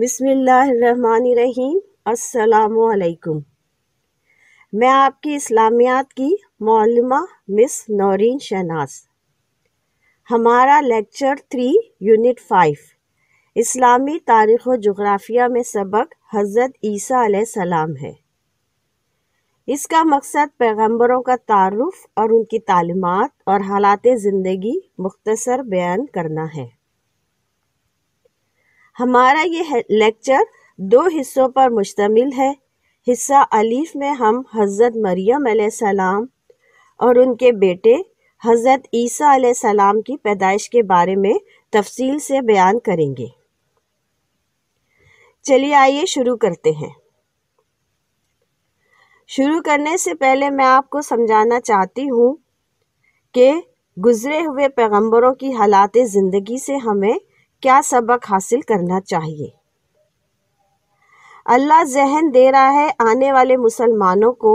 बिसमीम असलकुम मैं आपकी इस्लामियात की मौलमा मिस नौरीन शहनाज हमारा लेक्चर थ्री यूनिट फाइव इस्लामी तारीख़ व जोग्राफिया में सबक हज़रत ईसा सलाम है इसका मकसद पैगंबरों का तारफ़ और उनकी तालीमत और हालात ज़िंदगी मुख्तसर बयान करना है हमारा ये लेक्चर दो हिस्सों पर मुश्तमिल है हिस्सा अलीफ में हम हज़रत मरियम सलाम और उनके बेटे हज़रत ईसा सलाम की पैदाइश के बारे में तफसील से बयान करेंगे चलिए आइए शुरू करते हैं शुरू करने से पहले मैं आपको समझाना चाहती हूँ कि गुज़रे हुए पैगंबरों की हालात ज़िंदगी से हमें क्या सबक हासिल करना चाहिए अल्लाह जहन दे रहा है आने वाले मुसलमानों को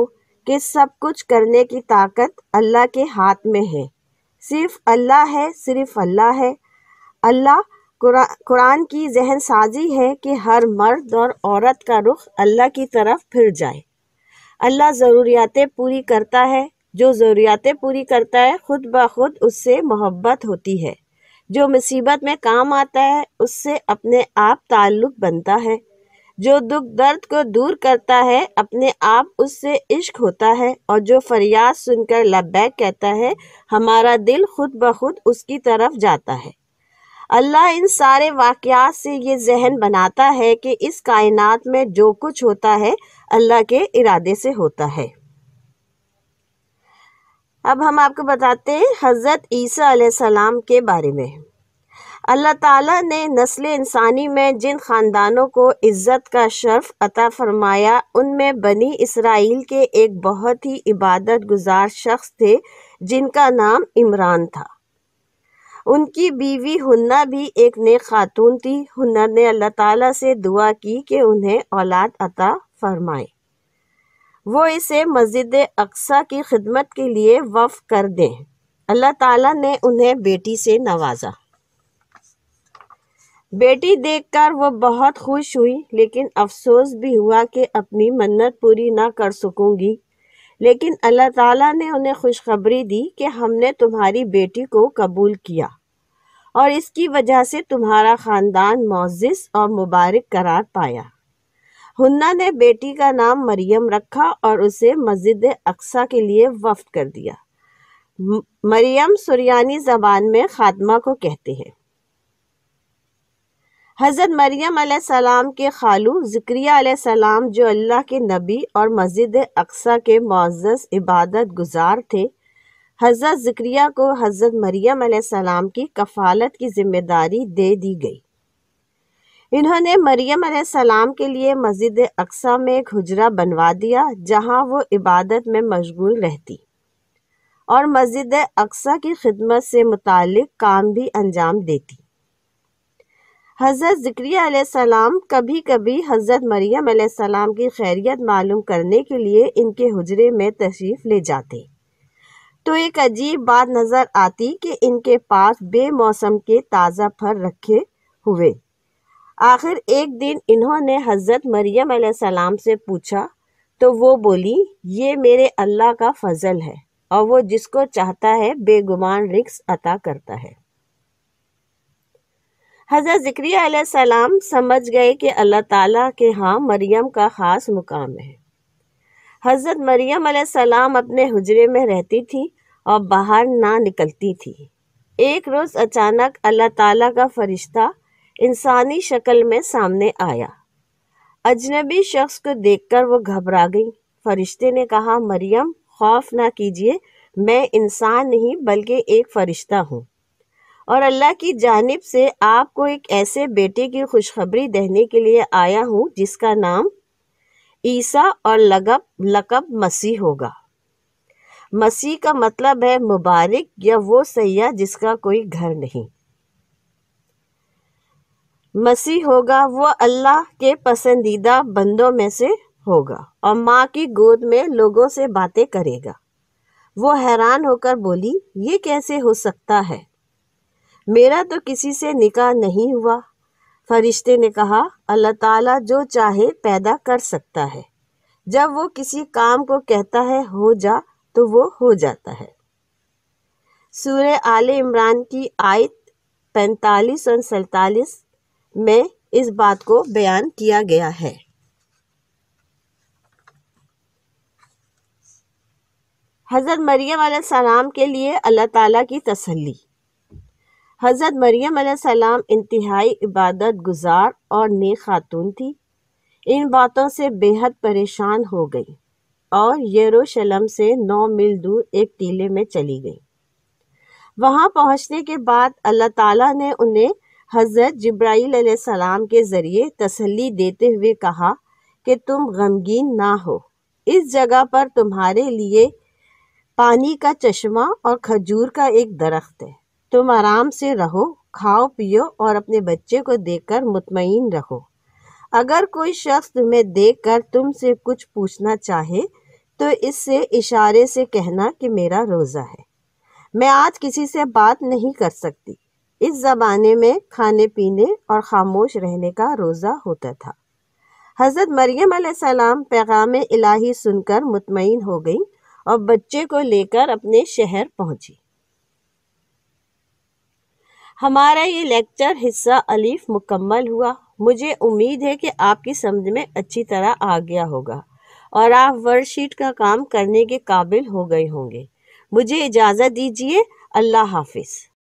कि सब कुछ करने की ताकत अल्लाह के हाथ में है सिर्फ अल्लाह है सिर्फ अल्लाह है अल्लाह कुरा, कुरान की जहन साजी है कि हर मर्द और औरत का रुख अल्लाह की तरफ फिर जाए अल्लाह ज़रूरियातें पूरी करता है जो ज़रूरियातें पूरी करता है ख़ुद ब खुद उससे मोहब्बत होती है जो मुसीबत में काम आता है उससे अपने आप ताल्लुक़ बनता है जो दुख दर्द को दूर करता है अपने आप उससे इश्क होता है और जो फरियाद सुनकर लबैक कहता है हमारा दिल खुद ब खुद उसकी तरफ जाता है अल्लाह इन सारे वाक़ात से ये जहन बनाता है कि इस कायनात में जो कुछ होता है अल्लाह के इरादे से होता है अब हम आपको बताते हैं हज़रत ईसा सलाम के बारे में अल्लाह ताला ने नस्ल इंसानी में जिन ख़ानदानों को इज़्ज़त का शर्फ अता फरमाया उनमें बनी इसराइल के एक बहुत ही इबादत गुजार शख्स थे जिनका नाम इमरान था उनकी बीवी हुन्ना भी एक नेक खातून थी हुन्ना ने अल्लाह ताला से दुआ की कि उन्हें औलाद अता फरमाए वो इसे मस्जिद अक्सा की खिदमत के लिए वफ़ कर दें अल्लाह ताला ने उन्हें बेटी से नवाजा बेटी देखकर वो बहुत खुश हुई लेकिन अफसोस भी हुआ कि अपनी मन्नत पूरी ना कर सकूंगी लेकिन अल्लाह ताला ने उन्हें खुशखबरी दी कि हमने तुम्हारी बेटी को कबूल किया और इसकी वजह से तुम्हारा ख़ानदान मोजिस और मुबारक करार पाया हुन्ना ने बेटी का नाम मरियम रखा और उसे मस्जिद अक्सा के लिए वफ़ कर दिया मरियम सुरियानी जबान में खात्मा को कहते हैं हज़रत मरियम सलाम के खालू ज़िक्रिया सलाम जो अल्लाह के नबी और मस्जिद अक्सा के मज़स इबादत गुजार थे हज़रत ज़िक्रिया को हज़रत मरियम सलाम की कफ़ालत की ज़िम्मेदारी दे दी गई इन्होंने मरियम सलाम के लिए मस्जिद अक्सा में एक हजरा बनवा दिया जहां वो इबादत में मशगूल रहती और मस्जिद अक्सा की खिदमत से मुतक काम भी अंजाम देती हज़रत ज़िक्रिया सलाम कभी कभी हज़रत मरियम सलाम की खैरियत मालूम करने के लिए इनके हजरे में तशरीफ़ ले जाते तो एक अजीब बात नज़र आती कि इनके पास बेमौसम के ताज़ा फल रखे हुए आखिर एक दिन इन्होंने हज़रत मरियम सलाम से पूछा तो वो बोली ये मेरे अल्लाह का फजल है और वो जिसको चाहता है बेगुमान रिक्स अता करता है हज़रत ज़िक्रिया सलाम समझ गए कि अल्लाह ताला के हाँ मरियम का ख़ास मुकाम है हज़रत मरियम सलाम अपने हजरे में रहती थी और बाहर ना निकलती थी एक रोज़ अचानक अल्लाह ताला का फरिश्ता इंसानी शक्ल में सामने आया अजनबी शख्स को देखकर वो घबरा गई फरिश्ते ने कहा मरियम खौफ ना कीजिए मैं इंसान नहीं बल्कि एक फरिश्ता हूँ और अल्लाह की जानिब से आपको एक ऐसे बेटे की खुशखबरी देने के लिए आया हूँ जिसका नाम ईसा और लगब लकब मसीह होगा मसीह का मतलब है मुबारक या वो सैया जिसका कोई घर नहीं मसीह होगा वह अल्लाह के पसंदीदा बंदों में से होगा और माँ की गोद में लोगों से बातें करेगा वो हैरान होकर बोली ये कैसे हो सकता है मेरा तो किसी से निकाह नहीं हुआ फरिश्ते ने कहा अल्लाह ताला जो चाहे पैदा कर सकता है जब वो किसी काम को कहता है हो जा तो वो हो जाता है सूर्य आल इमरान की आयत पैंतालीस और सैतालीस में इस बात को बयान किया गया है हज़रत मरियम सलाम के लिए अल्लाह ताला की तसल्ली हज़रत मरियम सलाम इंतहाई इबादत गुजार और नेक खातून थी इन बातों से बेहद परेशान हो गई और यरूशलम से नौ मील दूर एक टीले में चली गई वहां पहुंचने के बाद अल्लाह ताला ने उन्हें हज़रत जब्राईल सलाम के ज़रिए तसल्ली देते हुए कहा कि तुम गमगीन ना हो इस जगह पर तुम्हारे लिए पानी का चश्मा और खजूर का एक दरख्त है तुम आराम से रहो खाओ पियो और अपने बच्चे को देखकर मुतमईन रहो अगर कोई शख्स तुम्हें देख कर तुमसे कुछ पूछना चाहे तो इससे इशारे से कहना कि मेरा रोज़ा है मैं आज किसी से बात नहीं कर सकती इस ज़माने में खाने पीने और खामोश रहने का रोज़ा होता था हज़रत मरियम सलाम पैगाम इलाही सुनकर मुतमिन हो गई और बच्चे को लेकर अपने शहर पहुंची हमारा ये लेक्चर हिस्सा अलीफ मुकम्मल हुआ मुझे उम्मीद है कि आपकी समझ में अच्छी तरह आ गया होगा और आप वर्कशीट का काम करने के काबिल हो गए होंगे मुझे इजाज़त दीजिए अल्लाह हाफिज़